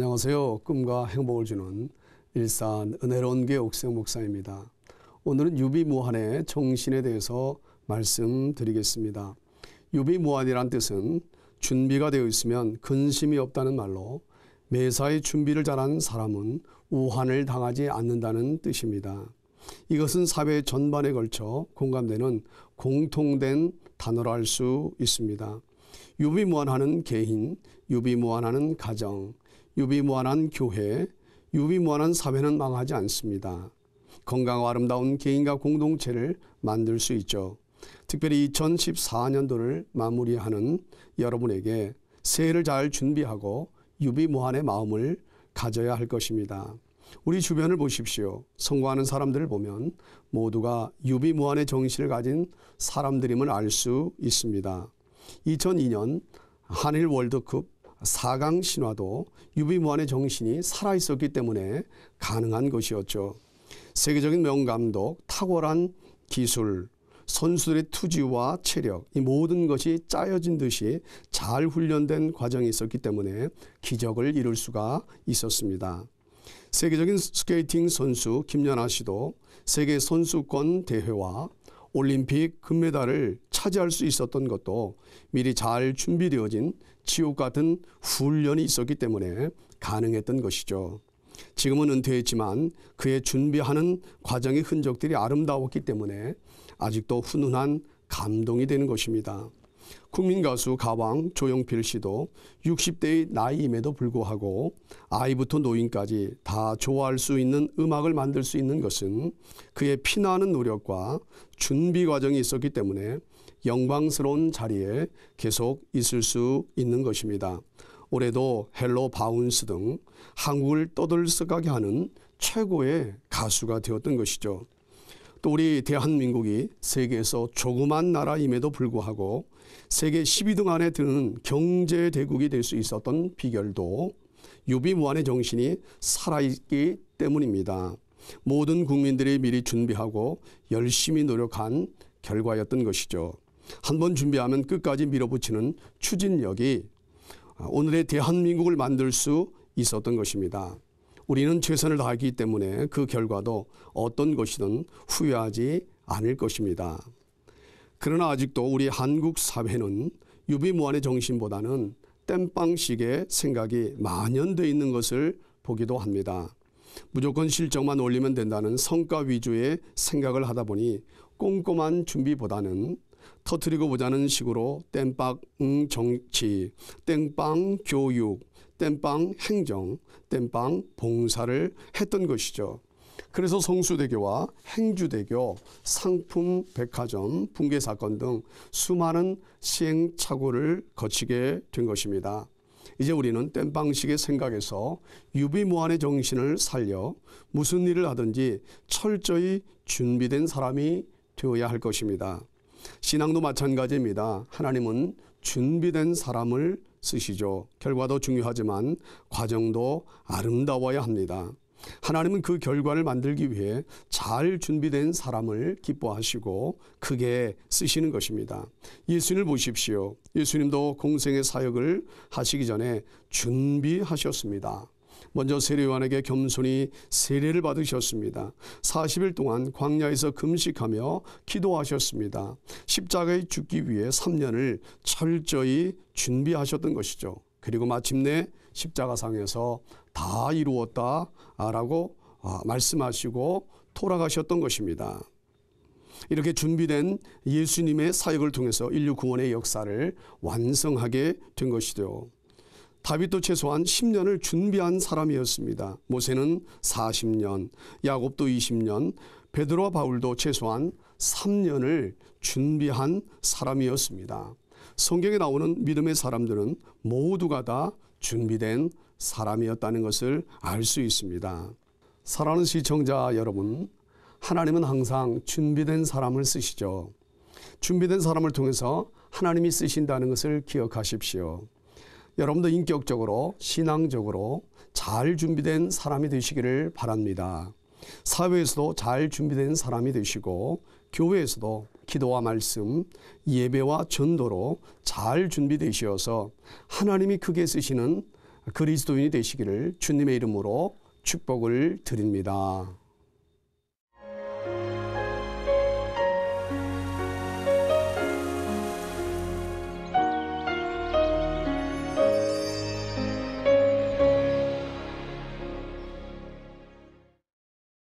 안녕하세요. 꿈과 행복을 주는 일산 은혜로운 교회 생 목사입니다. 오늘은 유비무한의 정신에 대해서 말씀드리겠습니다. 유비무한이란 뜻은 준비가 되어 있으면 근심이 없다는 말로 매사에 준비를 잘하 사람은 우한을 당하지 않는다는 뜻입니다. 이것은 사회 전반에 걸쳐 공감되는 공통된 단어로 할수 있습니다. 유비무한하는 개인, 유비무한하는 가정, 유비무한한 교회, 유비무한한 사회는 망하지 않습니다. 건강하 아름다운 개인과 공동체를 만들 수 있죠. 특별히 2014년도를 마무리하는 여러분에게 새해를 잘 준비하고 유비무한의 마음을 가져야 할 것입니다. 우리 주변을 보십시오. 성공하는 사람들을 보면 모두가 유비무한의 정신을 가진 사람들임을 알 수 있습니다. 2002년 한일 월드컵 사강 신화도 유비무한의 정신이 살아있었기 때문에 가능한 것이었죠. 세계적인 명감독, 탁월한 기술, 선수들의 투지와 체력, 이 모든 것이 짜여진 듯이 잘 훈련된 과정이 있었기 때문에 기적을 이룰 수가 있었습니다. 세계적인 스케이팅 선수 김연아 씨도 세계 선수권 대회와 올림픽 금메달을 차지할 수 있었던 것도 미리 잘 준비되어진 치유 같은 훈련이 있었기 때문에 가능했던 것이죠. 지금은 은퇴했지만 그의 준비하는 과정의 흔적들이 아름다웠기 때문에 아직도 훈훈한 감동이 되는 것입니다. 국민가수 가왕 조용필 씨도 60대의 나이임에도 불구하고 아이부터 노인까지 다 좋아할 수 있는 음악을 만들 수 있는 것은 그의 피나는 노력과 준비 과정이 있었기 때문에 영광스러운 자리에 계속 있을 수 있는 것입니다. 올해도 헬로 바운스 등 한국을 떠들썩하게 하는 최고의 가수가 되었던 것이죠. 또 우리 대한민국이 세계에서 조그만 나라임에도 불구하고 세계 12등 안에 드는 경제 대국이 될 수 있었던 비결도 유비무한의 정신이 살아있기 때문입니다. 모든 국민들이 미리 준비하고 열심히 노력한 결과였던 것이죠. 한번 준비하면 끝까지 밀어붙이는 추진력이 오늘의 대한민국을 만들 수 있었던 것입니다. 우리는 최선을 다했기 때문에 그 결과도 어떤 것이든 후회하지 않을 것입니다. 그러나 아직도 우리 한국 사회는 유비무한의 정신보다는 땜빵식의 생각이 만연되어 있는 것을 보기도 합니다. 무조건 실적만 올리면 된다는 성과 위주의 생각을 하다 보니 꼼꼼한 준비보다는 터트리고 보자는 식으로 땜빵 정치, 땜빵 교육, 땜빵 행정, 땜빵 봉사를 했던 것이죠. 그래서 성수대교와 행주대교, 상품 백화점 붕괴 사건 등 수많은 시행착오를 거치게 된 것입니다. 이제 우리는 땜방식의 생각에서 유비무한의 정신을 살려 무슨 일을 하든지 철저히 준비된 사람이 되어야 할 것입니다. 신앙도 마찬가지입니다. 하나님은 준비된 사람을 쓰시죠. 결과도 중요하지만 과정도 아름다워야 합니다. 하나님은 그 결과를 만들기 위해 잘 준비된 사람을 기뻐하시고 크게 쓰시는 것입니다. 예수님을 보십시오. 예수님도 공생의 사역을 하시기 전에 준비하셨습니다. 먼저 세례요한에게 겸손히 세례를 받으셨습니다. 40일 동안 광야에서 금식하며 기도하셨습니다. 십자가에 죽기 위해 3년을 철저히 준비하셨던 것이죠. 그리고 마침내 십자가상에서 다 이루었다라고 아, 말씀하시고 돌아가셨던 것입니다. 이렇게 준비된 예수님의 사역을 통해서 인류 구원의 역사를 완성하게 된 것이죠. 다윗도 최소한 10년을 준비한 사람이었습니다. 모세는 40년, 야곱도 20년, 베드로와 바울도 최소한 3년을 준비한 사람이었습니다. 성경에 나오는 믿음의 사람들은 모두가 다 준비된 사람이었다는 것을 알 수 있습니다. 사랑하는 시청자 여러분, 하나님은 항상 준비된 사람을 쓰시죠. 준비된 사람을 통해서 하나님이 쓰신다는 것을 기억하십시오. 여러분도 인격적으로, 신앙적으로 잘 준비된 사람이 되시기를 바랍니다. 사회에서도 잘 준비된 사람이 되시고 교회에서도 기도와 말씀, 예배와 전도로 잘 준비되시어서 하나님이 크게 쓰시는 그리스도인이 되시기를 주님의 이름으로 축복을 드립니다.